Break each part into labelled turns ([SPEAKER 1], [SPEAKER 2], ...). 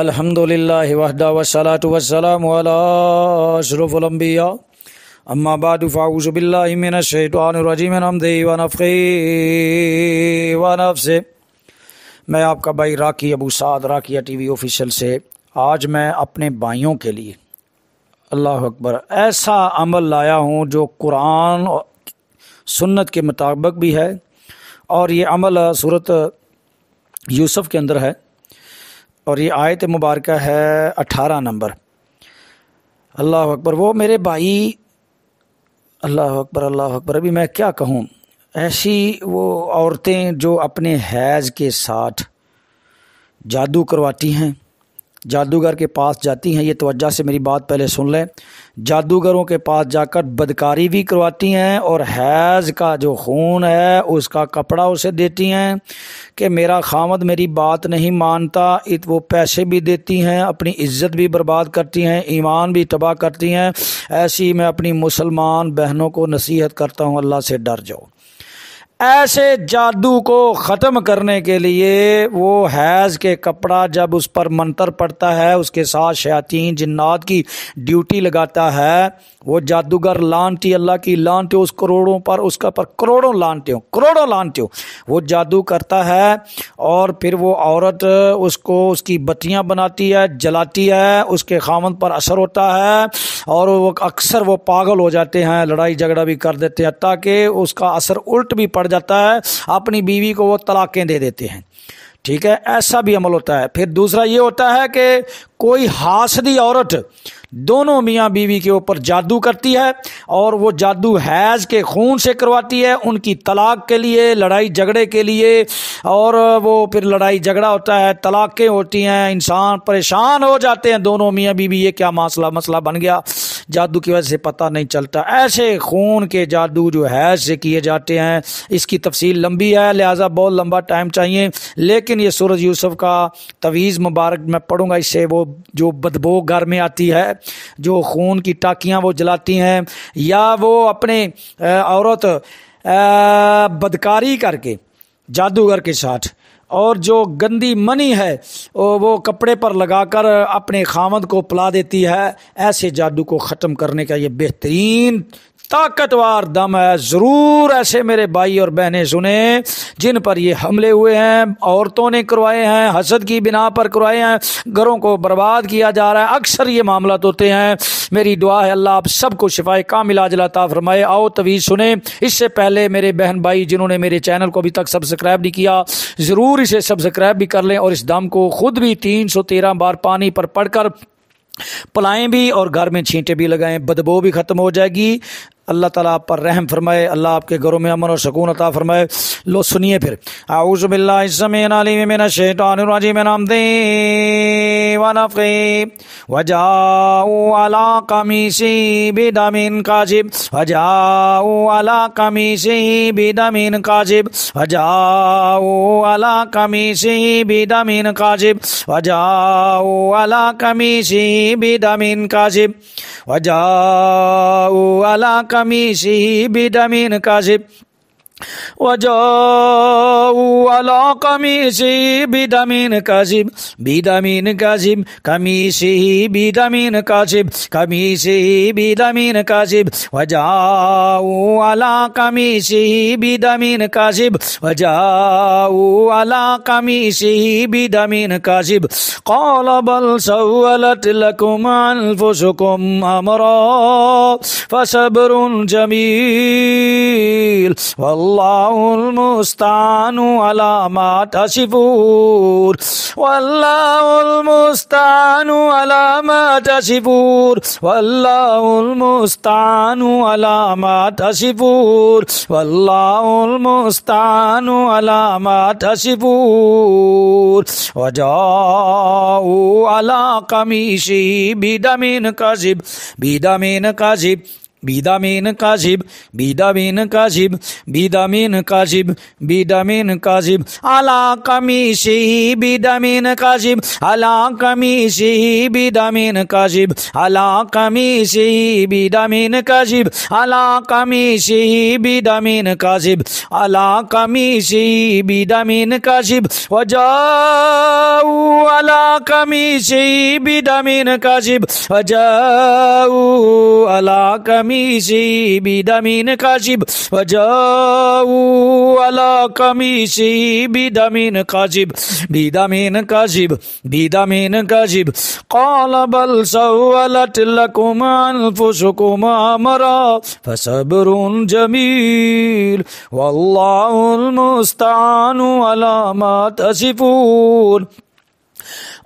[SPEAKER 1] الحمد للہ وحدہ وسلم میں آپ کا بھائی راکی ابو سعد راکیہ ٹی وی آفیشیل سے آج میں اپنے بھائیوں کے لیے اللہ اکبر ایسا عمل لایا ہوں جو قرآن سنت کے مطابق بھی ہے اور یہ عمل صورت یوسف کے اندر ہے اور یہ آیت مبارکہ ہے اٹھارہ نمبر اللہ اکبر وہ میرے بھائی اللہ اکبر اللہ اکبر ابھی میں کیا کہوں ایسی وہ عورتیں جو اپنے حیض کے ساتھ جادو کرواتی ہیں جادوگر کے پاس جاتی ہیں یہ توجہ سے میری بات پہلے سن لیں جادوگروں کے پاس جا کر بدکاری بھی کرواتی ہیں اور حیض کا جو خون ہے اس کا کپڑا اسے دیتی ہیں کہ میرا خامد میری بات نہیں مانتا وہ پیسے بھی دیتی ہیں اپنی عزت بھی برباد کرتی ہیں ایمان بھی تباہ کرتی ہیں ایسی میں اپنی مسلمان بہنوں کو نصیحت کرتا ہوں اللہ سے ڈر جاؤ ایسے جادو کو ختم کرنے کے لیے وہ حیض کے کپڑا جب اس پر منتر پڑتا ہے اس کے ساتھ شیاطین جنات کی ڈیوٹی لگاتا ہے وہ جادوگر لانتی اللہ کی لانتے ہو اس کروڑوں پر اس کا پر کروڑوں لانتے ہو کروڑوں لانتے ہو وہ جادو کرتا ہے اور پھر وہ عورت اس کو اس کی بتیاں بناتی ہے جلاتی ہے اس کے خامن پر اثر ہوتا ہے اور وہ اکثر وہ پاگل ہو جاتے ہیں لڑائی جھگڑا بھی کر دیتے ہیں تاکہ اس کا اثر الٹ بھی پڑ جاتا ہے اپنی بیوی کو وہ طلاقیں دے دیتے ہیں ٹھیک ہے ایسا بھی عمل ہوتا ہے پھر دوسرا یہ ہوتا ہے کہ کوئی حاسدی عورت دونوں میاں بیوی کے اوپر جادو کرتی ہے اور وہ جادو حیض کے خون سے کرواتی ہے ان کی طلاق کے لیے لڑائی جھگڑے کے لیے اور وہ پھر لڑائی جھگڑا ہوتا ہے طلاقیں ہوتی ہیں انسان پریشان ہو جاتے ہیں دونوں میاں بیوی یہ کیا مسئلہ مسئلہ بن گیا جادو کی وجہ سے پتہ نہیں چلتا ایسے خون کے جادو جو ہے سے کیے جاتے ہیں اس کی تفصیل لمبی ہے لہٰذا بہت لمبا ٹائم چاہیے لیکن یہ سورج یوسف کا طویز مبارک میں پڑھوں گا اس سے وہ جو بدبو گھر میں آتی ہے جو خون کی ٹاکیاں وہ جلاتی ہیں یا وہ اپنے عورت بدکاری کر کے جادوگر کے ساتھ اور جو گندی منی ہے وہ کپڑے پر لگا کر اپنے خامد کو پلا دیتی ہے ایسے جادو کو ختم کرنے کا یہ بہترین طاقتور دم ہے ضرور ایسے میرے بھائی اور بہنیں سنیں جن پر یہ حملے ہوئے ہیں عورتوں نے کروائے ہیں حسد کی بنا پر کروائے ہیں گھروں کو برباد کیا جا رہا ہے اکثر یہ معاملات ہوتے ہیں میری دعا ہے اللہ آپ سب کو شفا کا ملا جلتا تا فرمائے آؤ طویل سنیں اس سے پہلے میرے بہن بھائی جنہوں نے میرے چینل کو ابھی تک سبسکرائب نہیں کیا ضرور اسے سبسکرائب بھی کر لیں اور اس دم کو خود بھی تین سو تیرہ بار پانی پر پڑھ کر پلائیں بھی اور گھر میں چھینٹے بھی لگائیں بدبو بھی ختم ہو جائے گی اللہ تعالیٰ آپ پر رحم فرمائے اللہ آپ کے گھروں میں امن اور سکون عطا فرمائے لو سنیے پھر اعوذ باللہ السمین علیم من الشیطان الرجیم نام دی ونفقی وجاؤو علا قمیسی بید من قاجب وجاؤو علا قمیسی بید من قاجب وجاؤو علا قمیسی بید من قاجب وجاؤو علا قمیسی بید من قاجب وجاؤو علا قمیسی می سی بی دمین وجاءوا على قميصه بدم كاذب بدم كاذب قميصه بدم كاذب قميصه بدم كاذب وجاءوا على قميصه بدم كاذب وجاءوا على قميصه بدم كاذب قال بل سولت لكم أنفسكم أمرا فصبر جميل والله والله المستعان على ما تصفون والله المستعان على ما تصفون والله المستعان على ما تصفون والله المستعان على ما تصفون وجاءوا على قميصه بدم كذب بدم كذب بدامین کاشب بیڈامین کاشیب بیب بیب الادامین کاشیب الا کامی بی کاشیب الا قمیصی کامی بیب الا کامی بیامین کاجیب الا قمیصی قمیصی الا کامی بیامین کاشیب اجا کا الا قمیصی قمیصی جی، بدمین کاذب وجاؤوا علی قمیصی بدمین کاذب بدمین کاذب بدمین کاذب قال بل سوالت لكم انفسكم امرا فصبر جمیل واللہ المستعان علی ما تصفون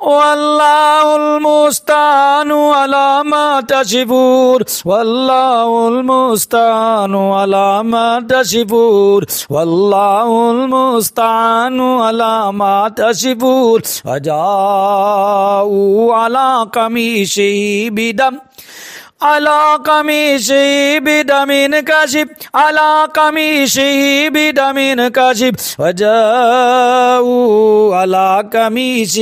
[SPEAKER 1] والله المستعان على ما تشفون والله المستعان على ما تشفون والله المستعان على ما تشفون وجاءوا على قميصه بدم على على على قميصه قميصه بدم بدم كذب كذب وجاءوا قميصه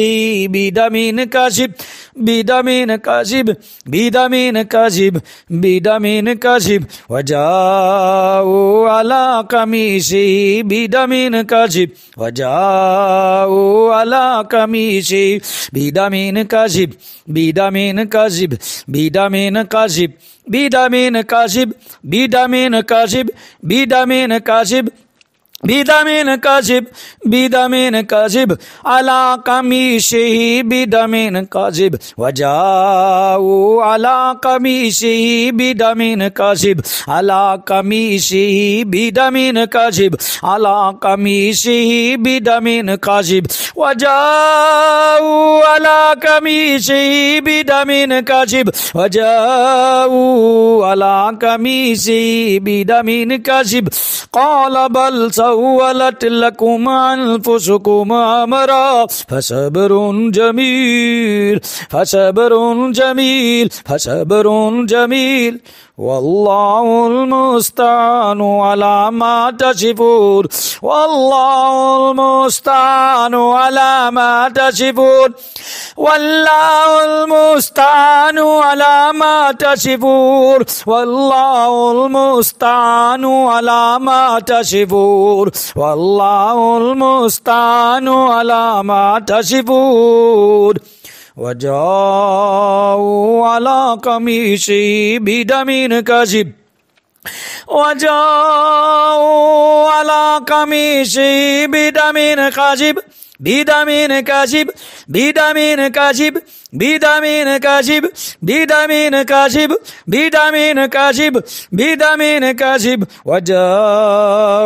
[SPEAKER 1] بدم كذب بدم كذب بدم كذب بدم كذب وجاءوا على قميصه بدم كذب وجاءوا على قميصه بدم كذب بدم كذب بدم كذب کاذب بی ڈامین کاذب بی ڈامین کاذب بی ڈامین کاذب بدمين كذب بدمين كذب على قميصه بدمين كذب وجاءوا على قميصه بدمين كذب على قميصه بدمين كذب على قميصه بدمين كذب وجاءوا على قميصه بدمين كذب وجاءوا على قميصه بدمين كذب قال بل سولت لكم أنفسكم أمرا فصبر جميل فصبر جميل فصبر جميل والله المستعان على ما تجبون والله المستعان على ما تجبون والله المستعان على ما تجبون والله المستعان على ما تجبون والله المستعان على ما تشفون وجا علی بھی بدم کذب وجا علی بھی بدم کذب Bidamin Kajib, Bidamin Kajib, Bidamin Kajib, Bidamin Kajib, Bidamin Kajib, Bidamin Kajib, Waja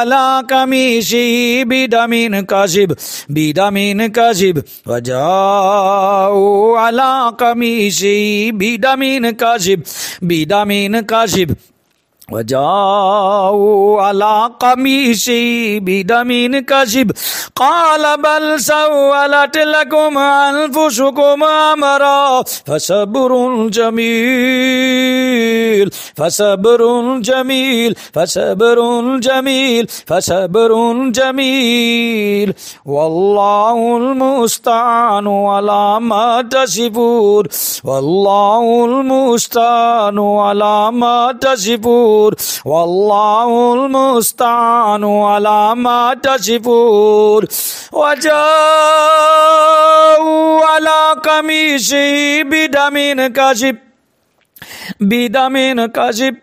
[SPEAKER 1] Ala Kamishi, Bidamin Kajib, Bidamin Kajib, Waja Ala Kamishi, Bidamin Kajib, Bidamin Kajib, جاؤ على قمیشی بھی كذب قال بل سولت لکم پوس گمام فصبر جميل جميل فصبر جميل فصبر جميل فصبر جميل والله المستعان على ما تصفون والله المستعان على ما تصفون والله المستعان على ما تصفون وجاءوا على قميصه بدم كذب بدم كاجب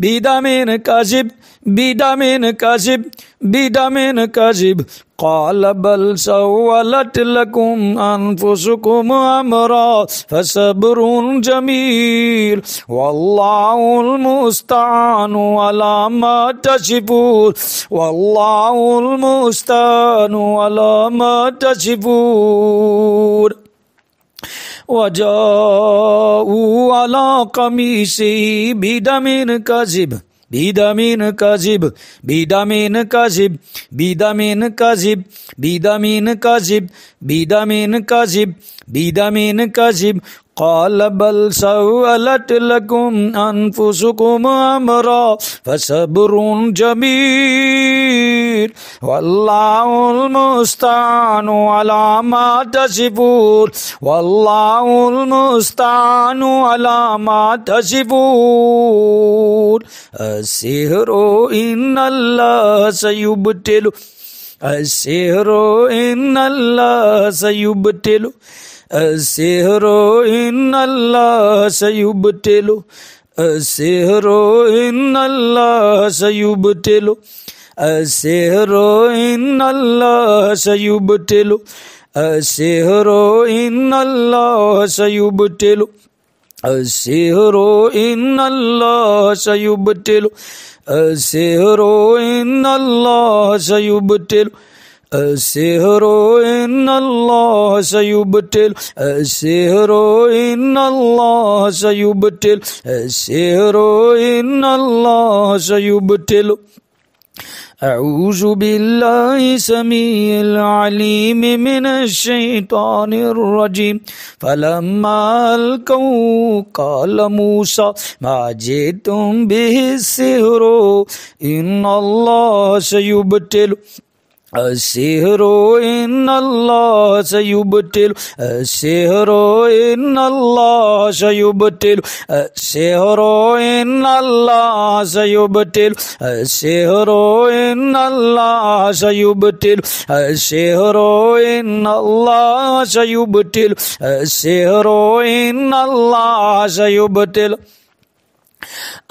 [SPEAKER 1] بدم كاجب بدم كاجب بدم كاجب قال بل سولت لكم أنفسكم أمرا فصبر جميل والله المستعان على ما تشفون والله المستعان على ما تشفون وجاءوا على قميصه بدم كذب بدم كذب بدم كذب بدم كذب بدم كذب بدم كذب بدم كذب قال بل سولت لكم أنفسكم أمرا فصبر جميل والله المستعان على ما تصفون والله المستعان على ما تصفون السهر إن الله سيبتل السهر إن الله سيبتل شہرو ان اللہ شیوب تیلو اس نل شیوب تیلو ان اللہ سیوب تیلو اشہرو ان اللہ شیوب تیلو اس نل شیوب تیلو ان اللہ سیوب تیلو السحر إن الله سيبتل السحر إن الله سيبتل السحر إن الله سيبتل أعوذ بالله سميع العليم من الشيطان الرجيم فلما ألقوا قال موسى ما جئتم به السحر إن الله سيبتل السحر إن الله سيبتل السحر إن الله سيبتل السحر إن الله سيبتل السحر إن الله سيبتل السحر إن الله سيبتل السحر إن الله سيبتل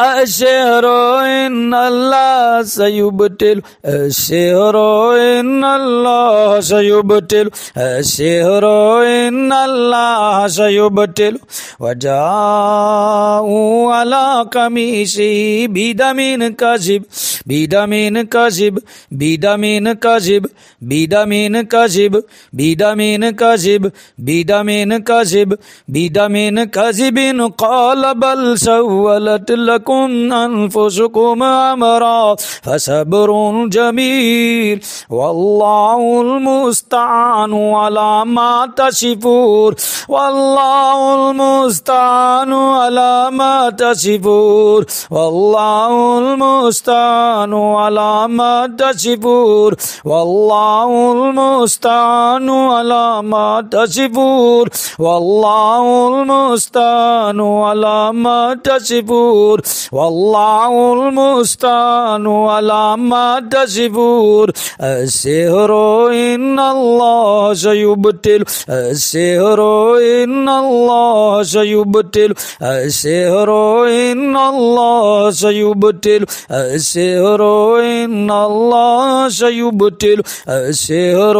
[SPEAKER 1] الشعر إن الله سيبتل الشعر إن الله سيبتل الشعر إن الله سيبتل وجاءوا على قميصه بدم كذب بدم كاذب بدم كاذب بدم كاذب بدم كاذب بدم كاذب بدم كاذب قال بل سولت لكم أنفسكم أمرا فصبر جميل والله المستعان على ما تصفون والله المستعان على ما تصفون والله المستعان المستعان على ما تشفون والله المستعان على ما تشفون والله المستعان على ما تشفون والله المستعان على ما تشفون السهر إن الله سيبتل السهر إن الله سيبتل السهر إن الله سيبتل السهر السحر إن الله سيبتل السحر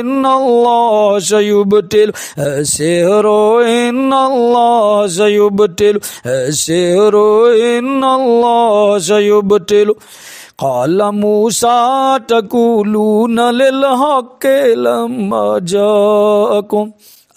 [SPEAKER 1] إن الله سيبتل السحر إن الله سيبتل السحر إن الله سيبتل قال موسى تقولون للحق لما جاءكم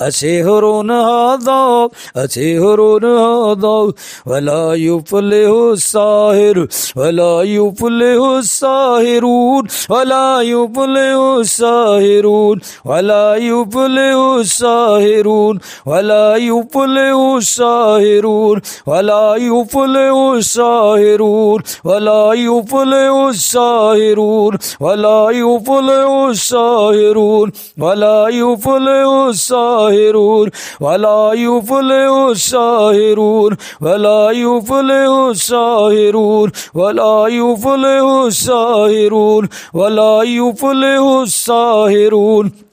[SPEAKER 1] أسحر هذا أسحر هذا ولا يفله الساهر ولا يفله الساهرون ولا يفله الساهرون ولا يفله الساهرون ولا يفله الساهرون ولا يفله الساهرون ولا يفله الساهرون ولا يفله الساهرون ولا يفله الساهرون الساهرون ولا يفلح الساهرون ولا يفلح الساهرون ولا يفلح الساهرون ولا يفلح الساهرون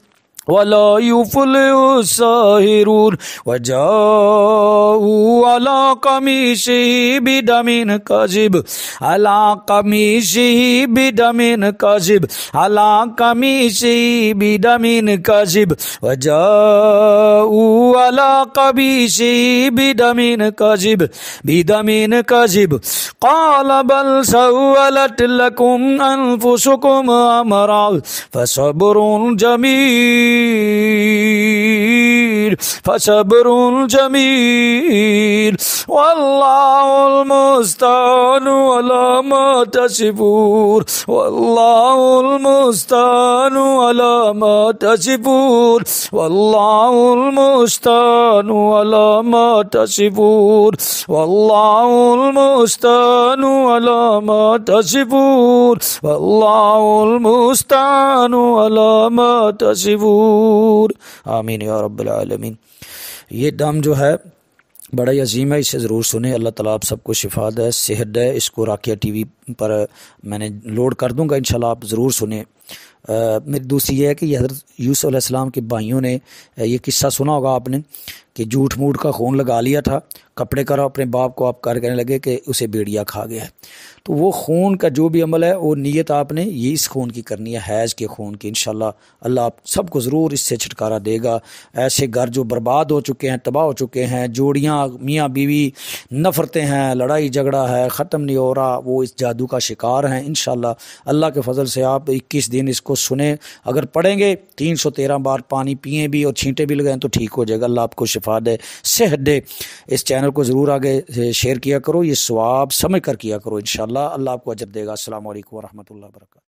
[SPEAKER 1] ولا يفلح الساهرون وجاءوا على قميصه بدم كذب على قميصه بدم كذب على قميصه بدم كذب وجاءوا على قميصه بدم كذب بدم كذب قال بل سولت لكم أنفسكم أمرا فصبر جميل الرجيم جميل فصبر جميل والله المستعان على ما تصفون والله المستعان على ما تصفون والله المستعان على ما تصفون والله المستعان على ما تصفون والله المستعان على ما تصفون آمين يا رب العالمين العالمین یہ دم جو ہے بڑا عظیم ہے اسے ضرور سنیں اللہ تعالیٰ آپ سب کو شفا صحت اس کو راکیہ ٹی وی پر میں نے لوڈ کر دوں گا انشاءاللہ شاء آپ ضرور سنیں میری دوسری یہ ہے کہ یہ حضرت یوسف علیہ السلام کے بھائیوں نے یہ قصہ سنا ہوگا آپ نے کہ جھوٹ موٹ کا خون لگا لیا تھا کپڑے کرا اپنے باپ کو آپ کر کہنے لگے کہ اسے بیڑیا کھا گیا ہے تو وہ خون کا جو بھی عمل ہے وہ نیت آپ نے یہ اس خون کی کرنی ہے حیض کے خون کی انشاءاللہ اللہ آپ سب کو ضرور اس سے چھٹکارا دے گا ایسے گھر جو برباد ہو چکے ہیں تباہ ہو چکے ہیں جوڑیاں میاں بیوی نفرتیں ہیں لڑائی جھگڑا ہے ختم نہیں ہو رہا وہ اس جادو کا شکار ہیں انشاءاللہ اللہ کے فضل سے آپ اکیس دن اس کو سنیں اگر پڑھیں گے تین سو تیرہ بار پانی پئیں بھی اور چھینٹیں بھی لگائیں تو ٹھیک ہو جائے گا اللہ آپ کو شفا دے صحت دے اس چینل کو ضرور آگے شیئر کیا کرو یہ ثواب سمجھ کر کیا کرو انشاءاللہ اللہ آپ کو اجر دے گا السلام علیکم ورحمۃ اللہ وبرکاتہ